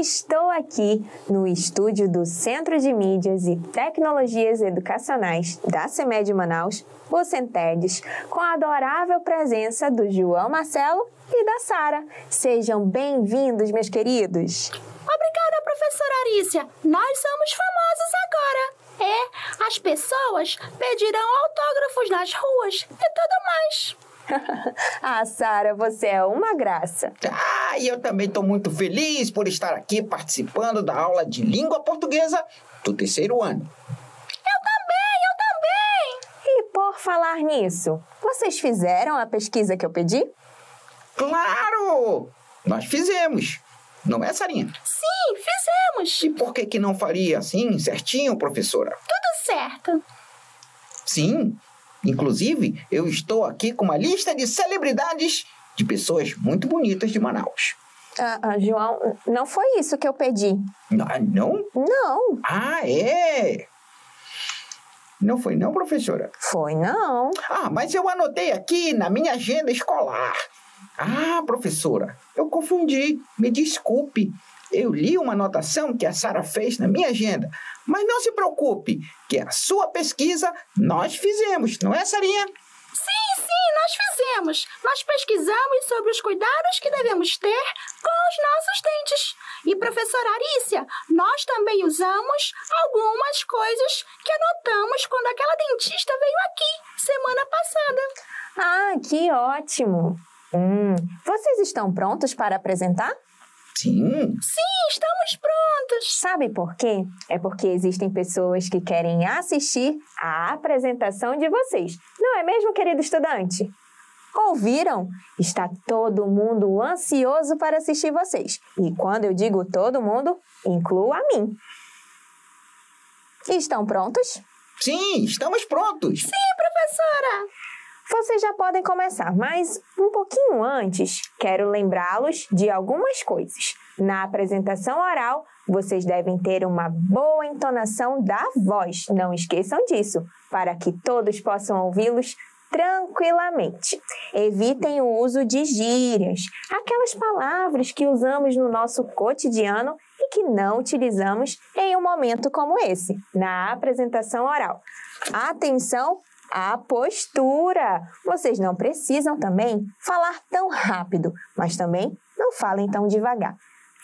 Estou aqui no estúdio do Centro de Mídias e Tecnologias Educacionais da CEMED Manaus, o Centedes, com a adorável presença do João Marcelo e da Sara. Sejam bem-vindos, meus queridos. Obrigada, professora Arícia. Nós somos famosos agora. É, as pessoas pedirão autógrafos nas ruas e tudo mais. ah, Sara, você é uma graça. Ah, e eu também estou muito feliz por estar aqui participando da aula de língua portuguesa do terceiro ano. Eu também, eu também! E por falar nisso, vocês fizeram a pesquisa que eu pedi? Claro! Nós fizemos. Não é, Sarinha? Sim, fizemos. E por que que não faria assim, certinho, professora? Tudo certo. Sim, Inclusive, eu estou aqui com uma lista de celebridades de pessoas muito bonitas de Manaus. Ah, ah, João, não foi isso que eu pedi. Ah, não? Não. Ah, é? Não foi não, professora? Foi não. Ah, mas eu anotei aqui na minha agenda escolar. Ah, professora, eu confundi. Me desculpe eu li uma anotação que a Sara fez na minha agenda. Mas não se preocupe, que a sua pesquisa nós fizemos, não é, Sarinha? Sim, sim, nós fizemos. Nós pesquisamos sobre os cuidados que devemos ter com os nossos dentes. E, professora Arícia, nós também usamos algumas coisas que anotamos quando aquela dentista veio aqui semana passada. Ah, que ótimo! Hum, vocês estão prontos para apresentar? Sim. Sim, estamos prontos. Sabe por quê? É porque existem pessoas que querem assistir à apresentação de vocês. Não é mesmo, querido estudante? Ouviram? Está todo mundo ansioso para assistir vocês. E quando eu digo todo mundo, incluo a mim. Estão prontos? Sim, estamos prontos. Sim, professora vocês já podem começar, mas um pouquinho antes, quero lembrá-los de algumas coisas. Na apresentação oral, vocês devem ter uma boa entonação da voz, não esqueçam disso, para que todos possam ouvi-los tranquilamente. Evitem o uso de gírias, aquelas palavras que usamos no nosso cotidiano e que não utilizamos em um momento como esse, na apresentação oral. Atenção a postura. Vocês não precisam também falar tão rápido, mas também não falem tão devagar.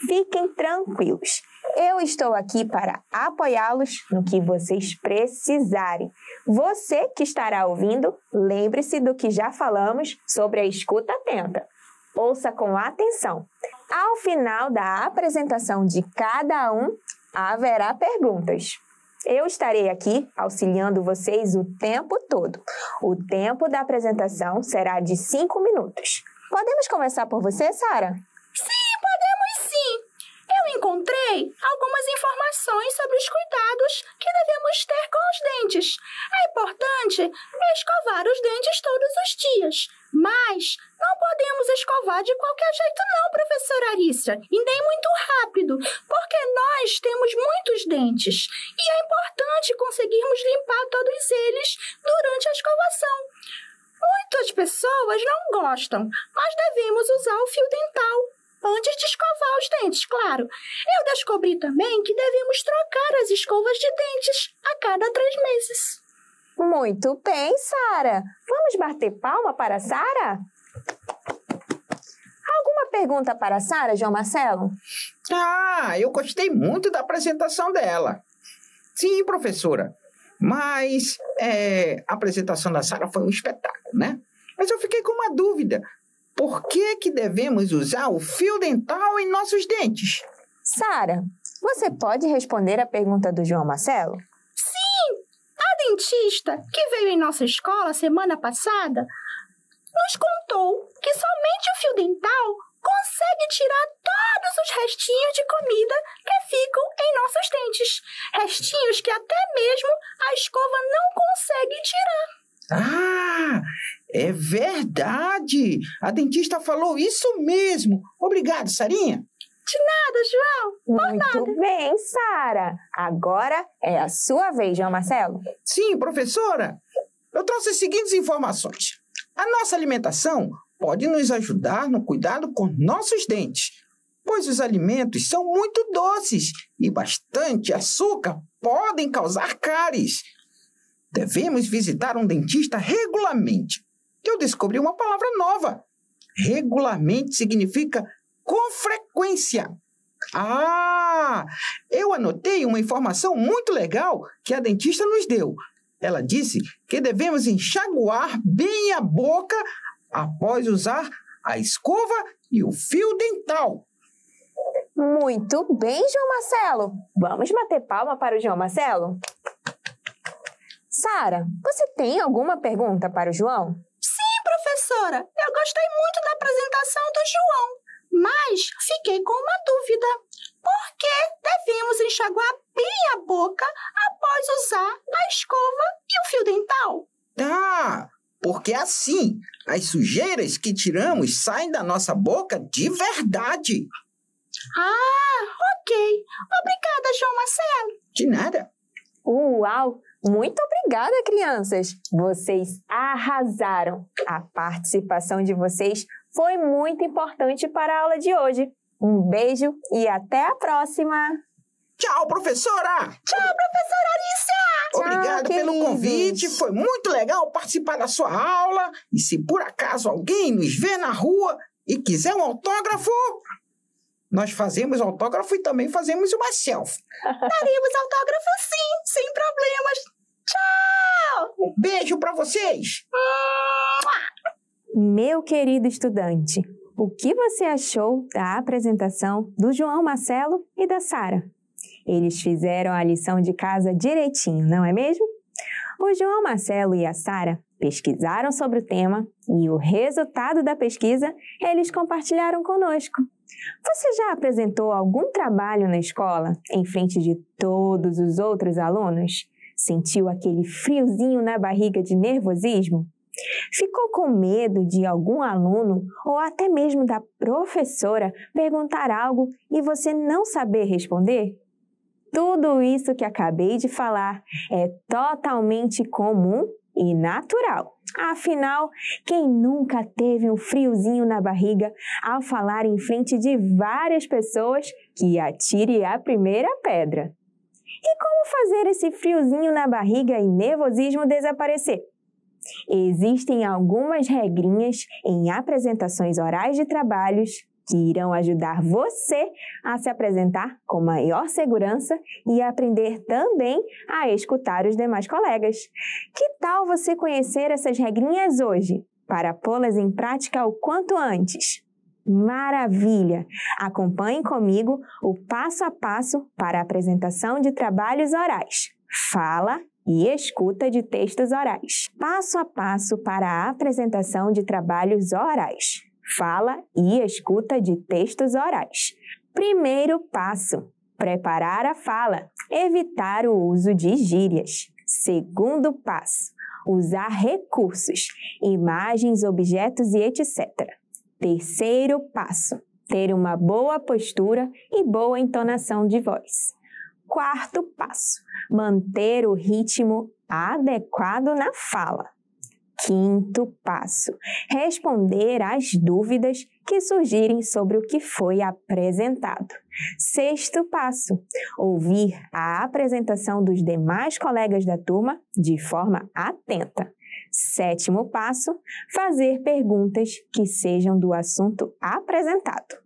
Fiquem tranquilos. Eu estou aqui para apoiá-los no que vocês precisarem. Você que estará ouvindo, lembre-se do que já falamos sobre a escuta atenta. Ouça com atenção. Ao final da apresentação de cada um, haverá perguntas. Eu estarei aqui auxiliando vocês o tempo todo. O tempo da apresentação será de 5 minutos. Podemos começar por você, Sara? encontrei algumas informações sobre os cuidados que devemos ter com os dentes. É importante escovar os dentes todos os dias, mas não podemos escovar de qualquer jeito não, professora Arícia, e nem muito rápido, porque nós temos muitos dentes e é importante conseguirmos limpar todos eles durante a escovação. Muitas pessoas não gostam, mas devemos usar o fio dental antes de escovar os dentes, claro. Eu descobri também que devemos trocar as escovas de dentes a cada três meses. Muito bem, Sara. Vamos bater palma para Sara? Alguma pergunta para Sara, João Marcelo? Ah, eu gostei muito da apresentação dela. Sim, professora. Mas é, a apresentação da Sara foi um espetáculo, né? Mas eu fiquei com uma dúvida. Por que, que devemos usar o fio dental em nossos dentes? Sara, você pode responder a pergunta do João Marcelo? Sim! A dentista que veio em nossa escola semana passada nos contou que somente o fio dental consegue tirar todos os restinhos de comida que ficam em nossos dentes. Restinhos que até mesmo a escova não consegue tirar. Ah, é verdade! A dentista falou isso mesmo! Obrigado, Sarinha! De nada, João! Por nada. Muito bem, Sara! Agora é a sua vez, João Marcelo. Sim, professora! Eu trouxe as seguintes informações. A nossa alimentação pode nos ajudar no cuidado com nossos dentes, pois os alimentos são muito doces e bastante açúcar podem causar cáries. Devemos visitar um dentista regularmente. Eu descobri uma palavra nova. Regularmente significa com frequência. Ah, eu anotei uma informação muito legal que a dentista nos deu. Ela disse que devemos enxaguar bem a boca após usar a escova e o fio dental. Muito bem, João Marcelo. Vamos bater palma para o João Marcelo? Sara, você tem alguma pergunta para o João? Sim, professora. Eu gostei muito da apresentação do João, mas fiquei com uma dúvida. Por que devemos enxaguar bem a boca após usar a escova e o fio dental? Tá, porque é assim as sujeiras que tiramos saem da nossa boca de verdade. Ah, ok. Obrigada, João Marcelo. De nada. Uau! Muito obrigada, crianças! Vocês arrasaram! A participação de vocês foi muito importante para a aula de hoje. Um beijo e até a próxima! Tchau, professora! Tchau, professora Alicia! Tchau, Obrigado pelo convite, foi muito legal participar da sua aula. E se por acaso alguém nos vê na rua e quiser um autógrafo, nós fazemos autógrafo e também fazemos uma selfie. Daremos autógrafo sim, sem problemas. Tchau! Um beijo para vocês! Meu querido estudante, o que você achou da apresentação do João Marcelo e da Sara? Eles fizeram a lição de casa direitinho, não é mesmo? O João Marcelo e a Sara pesquisaram sobre o tema e o resultado da pesquisa eles compartilharam conosco. Você já apresentou algum trabalho na escola em frente de todos os outros alunos? Sentiu aquele friozinho na barriga de nervosismo? Ficou com medo de algum aluno ou até mesmo da professora perguntar algo e você não saber responder? Tudo isso que acabei de falar é totalmente comum e natural. Afinal, quem nunca teve um friozinho na barriga ao falar em frente de várias pessoas que atire a primeira pedra? E como fazer esse friozinho na barriga e nervosismo desaparecer? Existem algumas regrinhas em apresentações orais de trabalhos que irão ajudar você a se apresentar com maior segurança e aprender também a escutar os demais colegas. Que tal você conhecer essas regrinhas hoje para pô-las em prática o quanto antes? Maravilha! Acompanhe comigo o passo a passo para a apresentação de trabalhos orais. Fala e escuta de textos orais. Passo a passo para a apresentação de trabalhos orais. Fala e escuta de textos orais. Primeiro passo: preparar a fala, evitar o uso de gírias. Segundo passo: usar recursos, imagens, objetos e etc. Terceiro passo: ter uma boa postura e boa entonação de voz. Quarto passo: manter o ritmo adequado na fala. Quinto passo: responder às dúvidas que surgirem sobre o que foi apresentado. Sexto passo: ouvir a apresentação dos demais colegas da turma de forma atenta. Sétimo passo: fazer perguntas que sejam do assunto apresentado.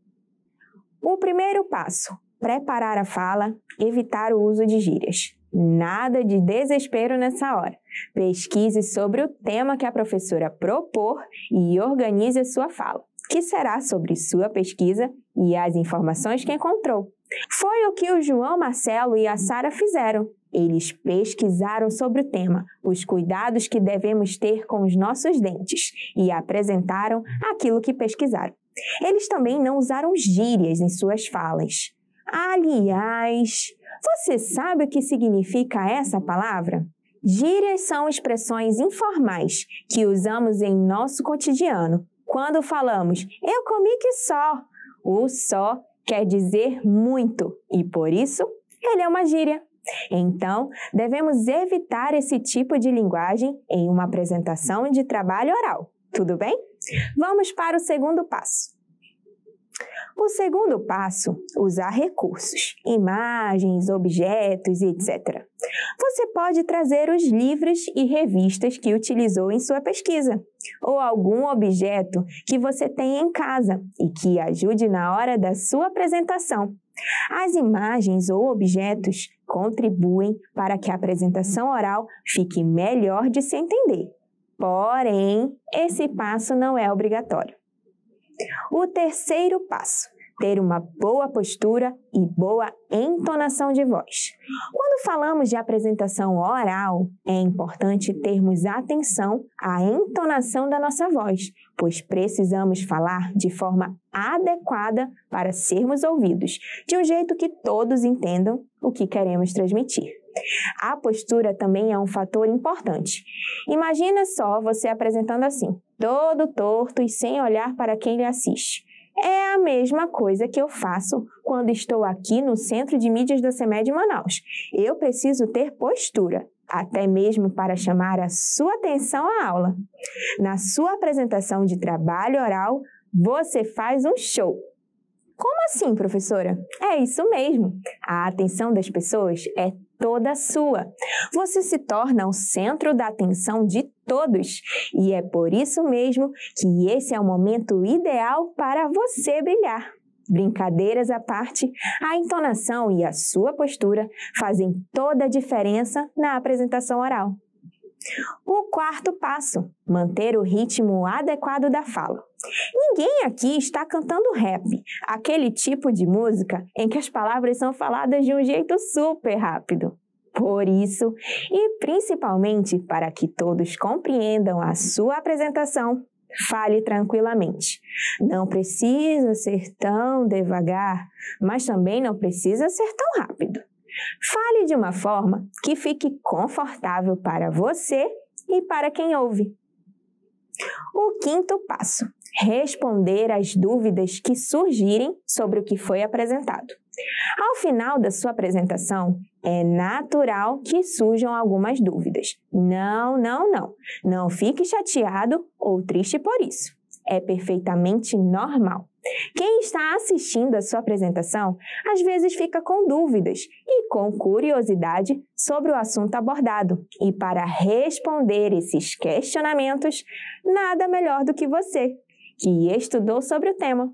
O primeiro passo: preparar a fala, evitar o uso de gírias. Nada de desespero nessa hora. Pesquise sobre o tema que a professora propor e organize a sua fala, que será sobre sua pesquisa e as informações que encontrou. Foi o que o João Marcelo e a Sara fizeram. Eles pesquisaram sobre o tema, os cuidados que devemos ter com os nossos dentes, e apresentaram aquilo que pesquisaram. Eles também não usaram gírias em suas falas. Aliás, você sabe o que significa essa palavra? Gírias são expressões informais que usamos em nosso cotidiano. Quando falamos eu comi que só, o só quer dizer muito e por isso ele é uma gíria. Então, devemos evitar esse tipo de linguagem em uma apresentação de trabalho oral, tudo bem? Vamos para o segundo passo. O segundo passo, usar recursos, imagens, objetos, etc. Você pode trazer os livros e revistas que utilizou em sua pesquisa, ou algum objeto que você tem em casa e que ajude na hora da sua apresentação. As imagens ou objetos contribuem para que a apresentação oral fique melhor de se entender. Porém, esse passo não é obrigatório. O terceiro passo ter uma boa postura e boa entonação de voz. Quando falamos de apresentação oral, é importante termos atenção à entonação da nossa voz, pois precisamos falar de forma adequada para sermos ouvidos, de um jeito que todos entendam o que queremos transmitir. A postura também é um fator importante. Imagina só você apresentando assim, todo torto e sem olhar para quem lhe assiste. É a mesma coisa que eu faço quando estou aqui no Centro de Mídias da CEMED Manaus. Eu preciso ter postura, até mesmo para chamar a sua atenção à aula. Na sua apresentação de trabalho oral, você faz um show. Como assim, professora? É isso mesmo. A atenção das pessoas é toda sua. Você se torna o centro da atenção de todos e é por isso mesmo que esse é o momento ideal para você brilhar. Brincadeiras à parte, a entonação e a sua postura fazem toda a diferença na apresentação oral. O quarto passo, manter o ritmo adequado da fala. Ninguém aqui está cantando rap, aquele tipo de música em que as palavras são faladas de um jeito super rápido. Por isso, e principalmente para que todos compreendam a sua apresentação, fale tranquilamente. Não precisa ser tão devagar, mas também não precisa ser tão rápido. Fale de uma forma que fique confortável para você e para quem ouve. O quinto passo: responder às dúvidas que surgirem sobre o que foi apresentado. Ao final da sua apresentação, é natural que surjam algumas dúvidas. Não, não, não. Não fique chateado ou triste por isso é perfeitamente normal. Quem está assistindo a sua apresentação às vezes fica com dúvidas e com curiosidade sobre o assunto abordado. E para responder esses questionamentos, nada melhor do que você, que estudou sobre o tema.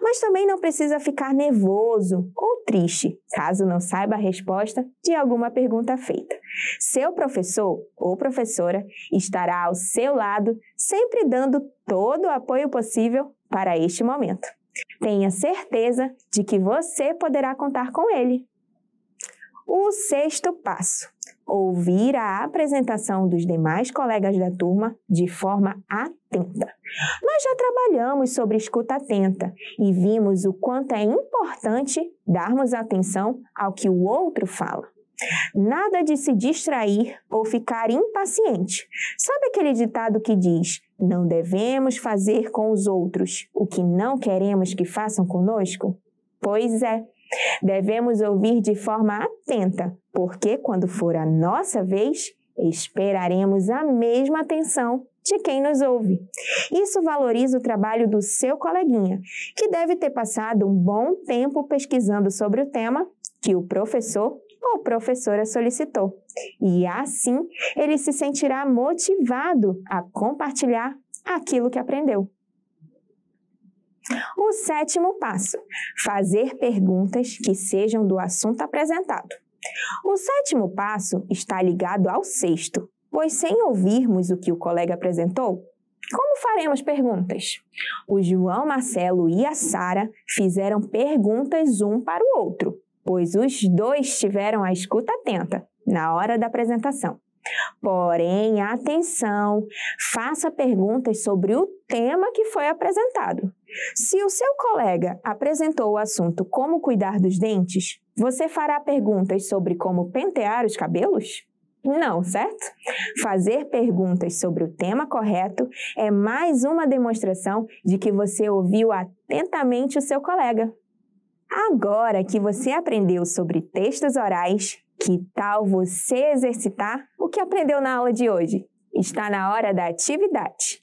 Mas também não precisa ficar nervoso ou triste, caso não saiba a resposta de alguma pergunta feita. Seu professor ou professora estará ao seu lado, sempre dando todo o apoio possível para este momento. Tenha certeza de que você poderá contar com ele. O sexto passo: ouvir a apresentação dos demais colegas da turma de forma atenta. Nós já trabalhamos sobre escuta atenta e vimos o quanto é importante darmos atenção ao que o outro fala. Nada de se distrair ou ficar impaciente. Sabe aquele ditado que diz: não devemos fazer com os outros o que não queremos que façam conosco? Pois é, Devemos ouvir de forma atenta, porque quando for a nossa vez, esperaremos a mesma atenção de quem nos ouve. Isso valoriza o trabalho do seu coleguinha, que deve ter passado um bom tempo pesquisando sobre o tema que o professor ou professora solicitou. E assim ele se sentirá motivado a compartilhar aquilo que aprendeu. O sétimo passo: fazer perguntas que sejam do assunto apresentado. O sétimo passo está ligado ao sexto, pois sem ouvirmos o que o colega apresentou, como faremos perguntas? O João Marcelo e a Sara fizeram perguntas um para o outro, pois os dois tiveram a escuta atenta na hora da apresentação. Porém, atenção, faça perguntas sobre o tema que foi apresentado, se o seu colega apresentou o assunto como cuidar dos dentes, você fará perguntas sobre como pentear os cabelos? Não, certo? Fazer perguntas sobre o tema correto é mais uma demonstração de que você ouviu atentamente o seu colega. Agora que você aprendeu sobre textos orais, que tal você exercitar o que aprendeu na aula de hoje? Está na hora da atividade.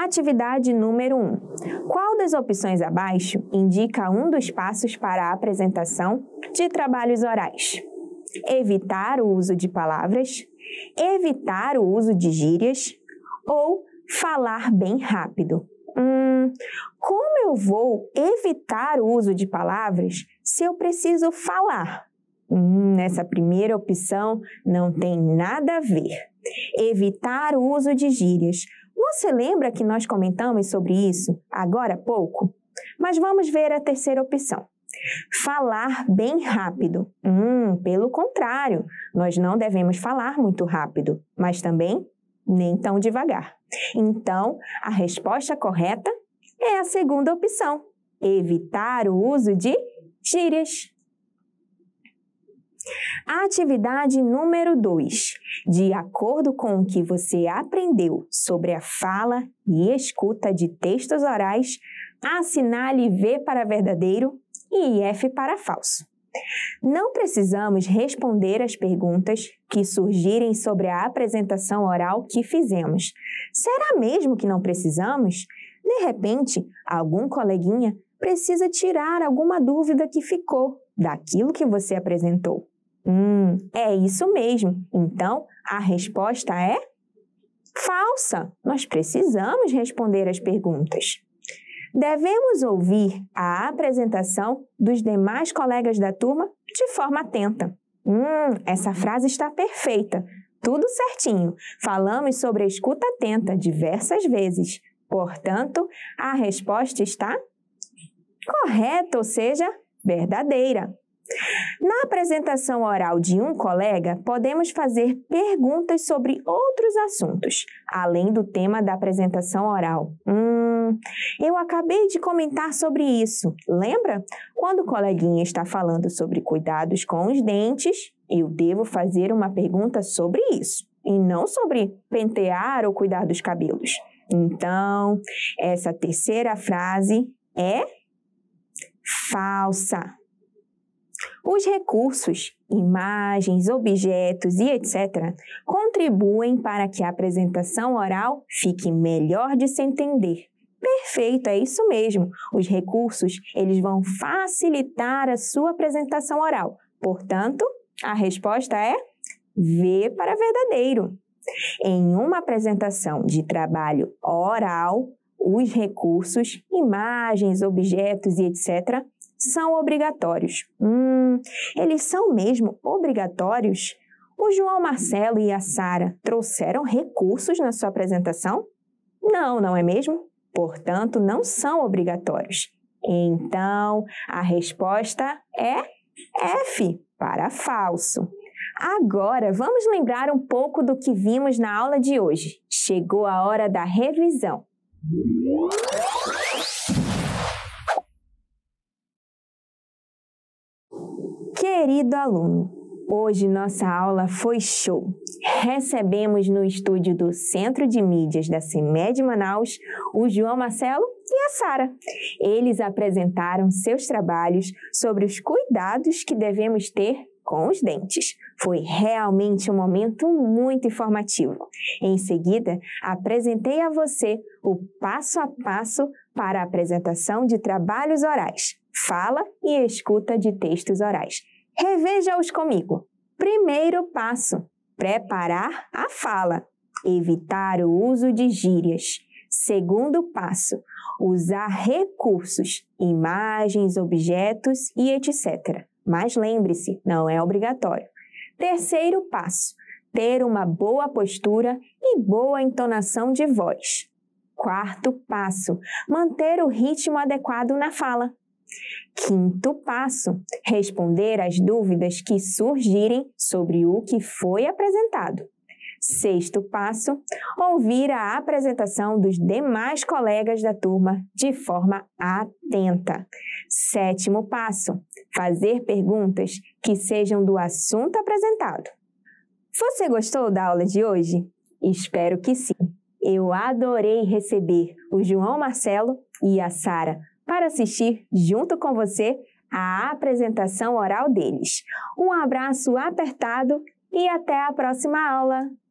Atividade número 1. Um. Qual das opções abaixo indica um dos passos para a apresentação de trabalhos orais? Evitar o uso de palavras, evitar o uso de gírias ou falar bem rápido. Hum, como eu vou evitar o uso de palavras se eu preciso falar? Hum, nessa primeira opção não tem nada a ver. Evitar o uso de gírias. Você lembra que nós comentamos sobre isso agora há pouco? Mas vamos ver a terceira opção. Falar bem rápido. Hum, pelo contrário, nós não devemos falar muito rápido, mas também nem tão devagar. Então, a resposta correta é a segunda opção: evitar o uso de gírias. Atividade número 2. De acordo com o que você aprendeu sobre a fala e escuta de textos orais, assinale V para verdadeiro e F para falso. Não precisamos responder às perguntas que surgirem sobre a apresentação oral que fizemos. Será mesmo que não precisamos? De repente, algum coleguinha precisa tirar alguma dúvida que ficou daquilo que você apresentou. Hum, é isso mesmo. Então, a resposta é falsa. Nós precisamos responder as perguntas. Devemos ouvir a apresentação dos demais colegas da turma de forma atenta. Hum, essa frase está perfeita. Tudo certinho. Falamos sobre a escuta atenta diversas vezes. Portanto, a resposta está correta, ou seja, verdadeira. Na apresentação oral de um colega, podemos fazer perguntas sobre outros assuntos, além do tema da apresentação oral. Hum, eu acabei de comentar sobre isso, lembra? Quando o coleguinha está falando sobre cuidados com os dentes, eu devo fazer uma pergunta sobre isso, e não sobre pentear ou cuidar dos cabelos. Então, essa terceira frase é falsa. Os recursos, imagens, objetos e etc., contribuem para que a apresentação oral fique melhor de se entender. Perfeito, é isso mesmo. Os recursos, eles vão facilitar a sua apresentação oral. Portanto, a resposta é V para verdadeiro. Em uma apresentação de trabalho oral, os recursos, imagens, objetos e etc., são obrigatórios. Hum, eles são mesmo obrigatórios? O João Marcelo e a Sara trouxeram recursos na sua apresentação? Não, não é mesmo? Portanto, não são obrigatórios. Então, a resposta é F para falso. Agora, vamos lembrar um pouco do que vimos na aula de hoje. Chegou a hora da revisão. Querido aluno, hoje nossa aula foi show. Recebemos no estúdio do Centro de Mídias da CIMED Manaus o João Marcelo e a Sara. Eles apresentaram seus trabalhos sobre os cuidados que devemos ter com os dentes. Foi realmente um momento muito informativo. Em seguida, apresentei a você o passo a passo para a apresentação de trabalhos orais, fala e escuta de textos orais. Reveja-os comigo. Primeiro passo: preparar a fala, evitar o uso de gírias. Segundo passo: usar recursos, imagens, objetos e etc. Mas lembre-se, não é obrigatório. Terceiro passo: ter uma boa postura e boa entonação de voz. Quarto passo: manter o ritmo adequado na fala. Quinto passo: responder às dúvidas que surgirem sobre o que foi apresentado. Sexto passo: ouvir a apresentação dos demais colegas da turma de forma atenta. Sétimo passo: fazer perguntas que sejam do assunto apresentado. Você gostou da aula de hoje? Espero que sim. Eu adorei receber o João Marcelo e a Sara para assistir junto com você a apresentação oral deles. Um abraço apertado e até a próxima aula!